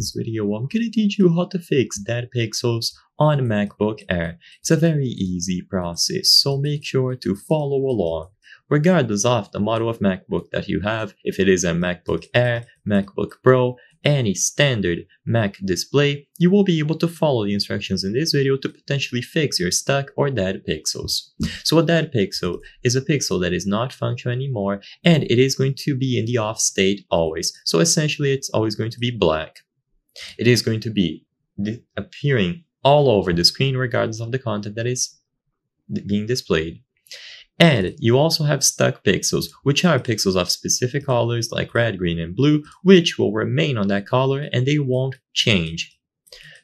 today's video, I'm gonna teach you how to fix dead pixels on MacBook Air. It's a very easy process, so make sure to follow along. Regardless of the model of MacBook that you have, if it is a MacBook Air, MacBook Pro, any standard Mac display, you will be able to follow the instructions in this video to potentially fix your stuck or dead pixels. So a dead pixel is a pixel that is not functional anymore and it is going to be in the off state always. So essentially it's always going to be black. It is going to be appearing all over the screen regardless of the content that is being displayed. And you also have stuck pixels, which are pixels of specific colors like red, green, and blue, which will remain on that color and they won't change.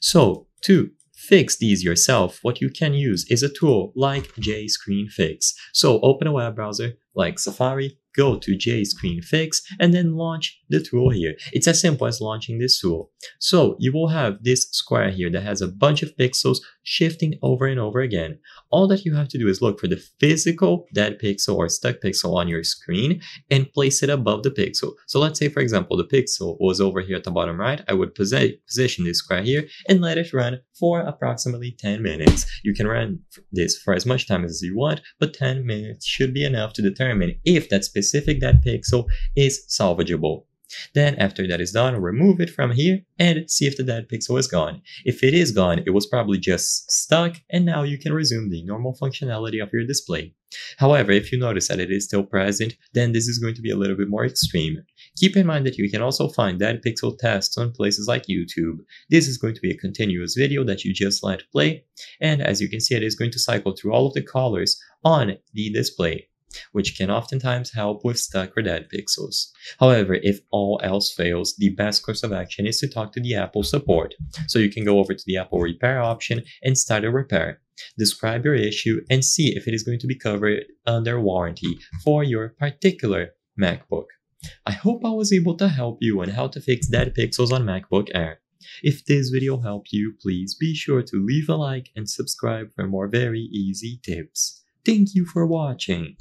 So to fix these yourself, what you can use is a tool like JScreenFix. So open a web browser like Safari go to jscreenfix and then launch the tool here. It's as simple as launching this tool. So you will have this square here that has a bunch of pixels shifting over and over again. All that you have to do is look for the physical dead pixel or stuck pixel on your screen and place it above the pixel. So let's say, for example, the pixel was over here at the bottom right. I would position this square here and let it run for approximately 10 minutes. You can run this for as much time as you want, but 10 minutes should be enough to determine if that specific dead pixel is salvageable. Then after that is done, remove it from here and see if the dead pixel is gone. If it is gone, it was probably just stuck and now you can resume the normal functionality of your display. However, if you notice that it is still present, then this is going to be a little bit more extreme. Keep in mind that you can also find dead pixel tests on places like YouTube. This is going to be a continuous video that you just let play, and as you can see it is going to cycle through all of the colors on the display which can oftentimes help with stuck or dead pixels. However, if all else fails, the best course of action is to talk to the Apple support. So you can go over to the Apple repair option and start a repair. Describe your issue and see if it is going to be covered under warranty for your particular MacBook. I hope I was able to help you on how to fix dead pixels on MacBook Air. If this video helped you, please be sure to leave a like and subscribe for more very easy tips. Thank you for watching!